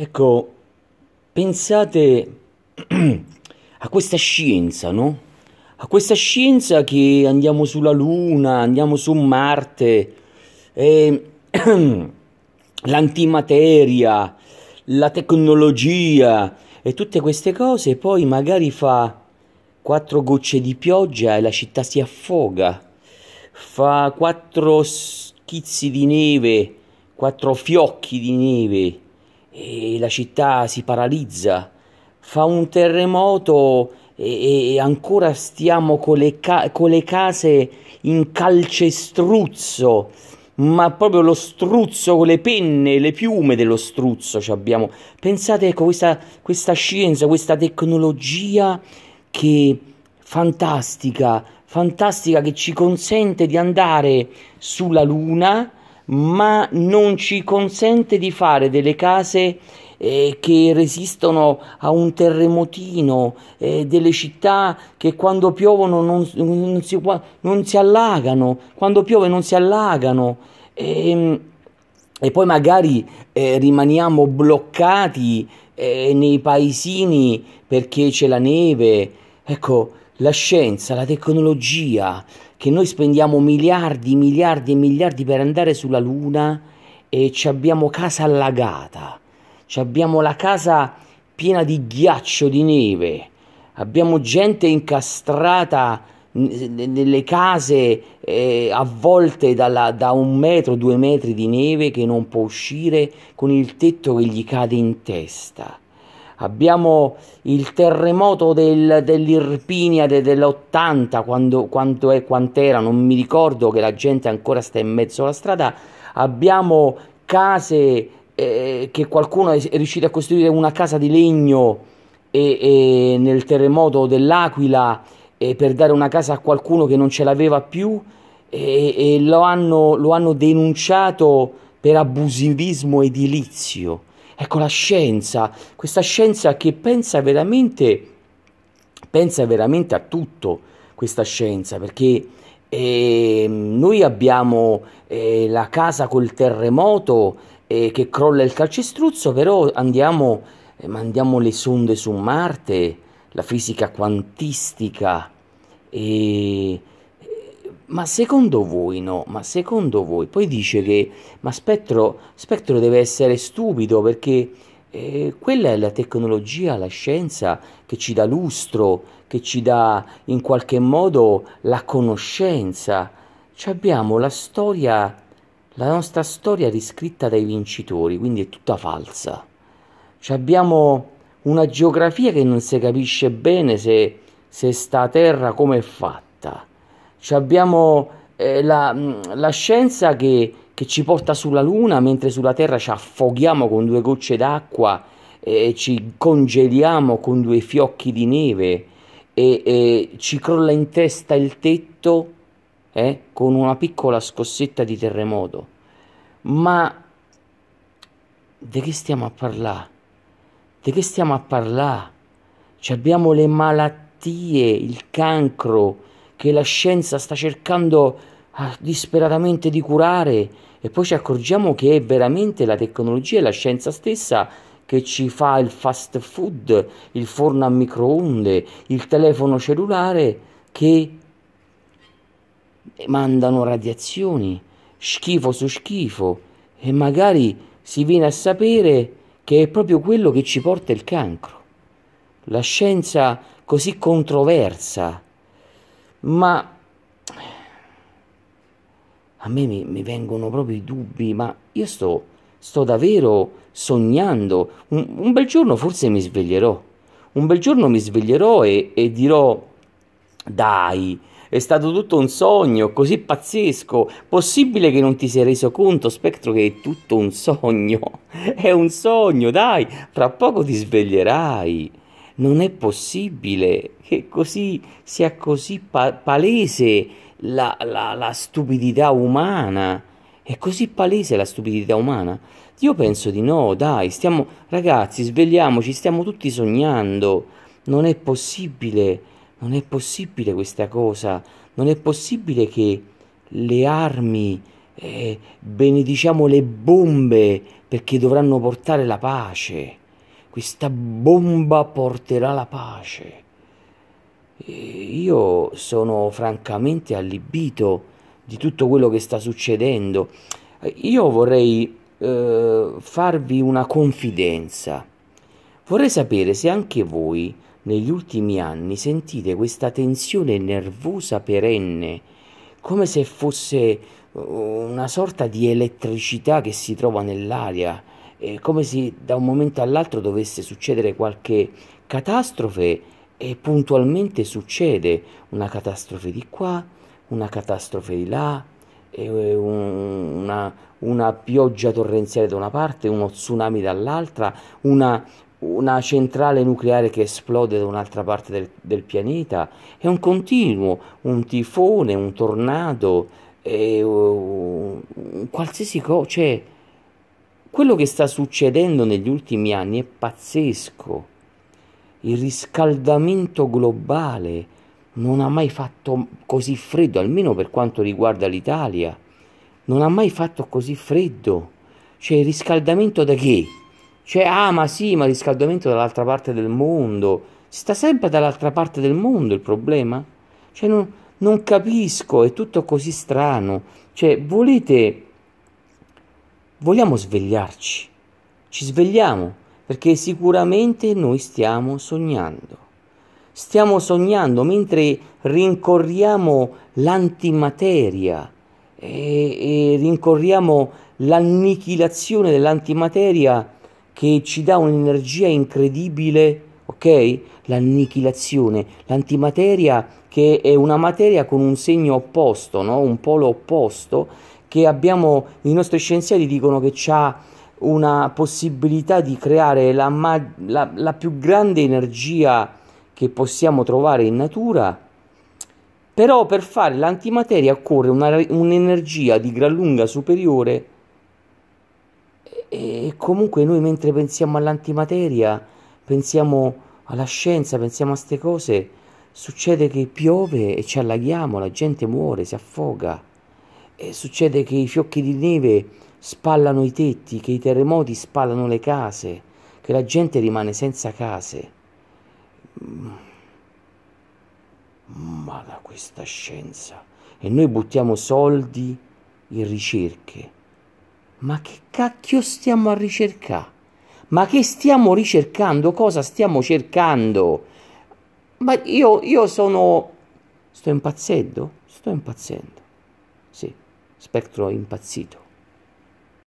Ecco, pensate a questa scienza, no? A questa scienza che andiamo sulla Luna, andiamo su Marte, eh, l'antimateria, la tecnologia e tutte queste cose, poi magari fa quattro gocce di pioggia e la città si affoga, fa quattro schizzi di neve, quattro fiocchi di neve e la città si paralizza, fa un terremoto e, e ancora stiamo con le, ca- con le case in calcestruzzo, ma proprio lo struzzo con le penne, le piume dello struzzo abbiamo. Pensate, ecco, questa, questa scienza, questa tecnologia che fantastica, fantastica che ci consente di andare sulla Luna ma non ci consente di fare delle case eh, che resistono a un terremotino, eh, delle città che quando piovono non, non, si, non, si, allagano, quando piove non si allagano. E, ehm, e poi magari eh, rimaniamo bloccati eh, nei paesini perché c'è la neve. Ecco, la scienza, la tecnologia, che noi spendiamo miliardi, miliardi e miliardi per andare sulla Luna e ci abbiamo casa allagata, ci abbiamo la casa piena di ghiaccio, di neve, abbiamo gente incastrata nelle case eh, avvolte dalla, da un metro, due metri di neve che non può uscire con il tetto che gli cade in testa abbiamo il terremoto del, dell'Irpinia de, dell'80, quando, quanto è, quant'era, non mi ricordo che la gente ancora sta in mezzo alla strada, abbiamo case eh, che qualcuno è riuscito a costruire una casa di legno e, e nel terremoto dell'Aquila e per dare una casa a qualcuno che non ce l'aveva più e, e lo, hanno, lo hanno denunciato per abusivismo edilizio. Ecco la scienza, questa scienza che pensa veramente, pensa veramente a tutto questa scienza, perché eh, noi abbiamo eh, la casa col terremoto eh, che crolla il calcestruzzo, però andiamo, eh, mandiamo le sonde su Marte, la fisica quantistica e ma secondo voi no? Ma secondo voi? Poi dice che ma Spettro, Spettro deve essere stupido perché eh, quella è la tecnologia, la scienza che ci dà lustro, che ci dà in qualche modo la conoscenza. Ci abbiamo la storia, la nostra storia riscritta dai vincitori, quindi è tutta falsa. Ci abbiamo una geografia che non si capisce bene se, se sta a terra come è fatta abbiamo eh, la, mm, la, scienza che, che, ci porta sulla Luna, mentre sulla Terra ci affoghiamo con due gocce d'acqua, eh, e ci congeliamo con due fiocchi di neve e, e ci crolla in testa il tetto eh, con una piccola scossetta di terremoto. Ma di che stiamo a parlare? Di che stiamo a parlare? Ci abbiamo le malattie, il cancro, che la scienza sta cercando ah, disperatamente di curare e poi ci accorgiamo che è veramente la tecnologia e la scienza stessa che ci fa il fast food, il forno a microonde, il telefono cellulare che mandano radiazioni, schifo su schifo e magari si viene a sapere che è proprio quello che ci porta il cancro. La scienza così controversa ma a me mi, mi vengono proprio i dubbi, ma io sto, sto davvero sognando, un, un, bel giorno forse mi sveglierò, un bel giorno mi sveglierò e, e dirò, dai, è stato tutto un sogno così pazzesco. Possibile che non ti sei reso conto, Spectro, che è tutto un sogno? È un sogno, dai, fra poco ti sveglierai non è possibile che così sia così pa- palese la, la, la stupidità umana. È così palese la stupidità umana? Io penso di no, dai, stiamo, ragazzi, svegliamoci, stiamo tutti sognando. Non è possibile, non è possibile questa cosa. Non è possibile che le armi, eh, benediciamo le bombe, perché dovranno portare la pace questa bomba porterà la pace. E io sono francamente allibito di tutto quello che sta succedendo. Io vorrei eh, farvi una confidenza. Vorrei sapere se anche voi negli ultimi anni sentite questa tensione nervosa perenne, come se fosse eh, una sorta di elettricità che si trova nell'aria eh, come se da un momento all'altro dovesse succedere qualche catastrofe e puntualmente succede una catastrofe di qua, una catastrofe di là, una, una pioggia torrenziale da una parte, uno tsunami dall'altra, una, una centrale nucleare che esplode da un'altra parte del, del, pianeta, è un continuo, un tifone, un tornado, è, uh, qualsiasi cosa, cioè, quello che sta succedendo negli ultimi anni è pazzesco. Il riscaldamento globale non ha mai fatto così freddo, almeno per quanto riguarda l'Italia. Non ha mai fatto così freddo. Cioè, il riscaldamento da che? Cioè, ah, ma sì, ma il riscaldamento dall'altra parte del mondo. Si sta sempre dall'altra parte del mondo il problema? Cioè, non, non capisco, è tutto così strano. Cioè, volete vogliamo svegliarci. Ci svegliamo perché sicuramente noi stiamo sognando. Stiamo sognando mentre rincorriamo l'antimateria e, e rincorriamo l'annichilazione dell'antimateria che ci dà un'energia incredibile, ok? L'annichilazione, l'antimateria che è una materia con un segno opposto, no? un polo opposto, che abbiamo, i nostri scienziati dicono che ha una possibilità di creare la, la, la più grande energia che possiamo trovare in natura, però per fare l'antimateria occorre un'energia di gran lunga superiore e, e comunque noi mentre pensiamo all'antimateria, pensiamo alla scienza, pensiamo a queste cose, succede che piove e ci allaghiamo, la gente muore, si affoga e succede che i fiocchi di neve spallano i tetti, che i terremoti spallano le case, che la gente rimane senza case. Mm. Ma da questa scienza. E noi buttiamo soldi in ricerche. Ma che cacchio stiamo a ricercare? Ma che stiamo ricercando? Cosa stiamo cercando? Ma io, io sono... Sto impazzendo? Sto impazzendo spettro impazzito.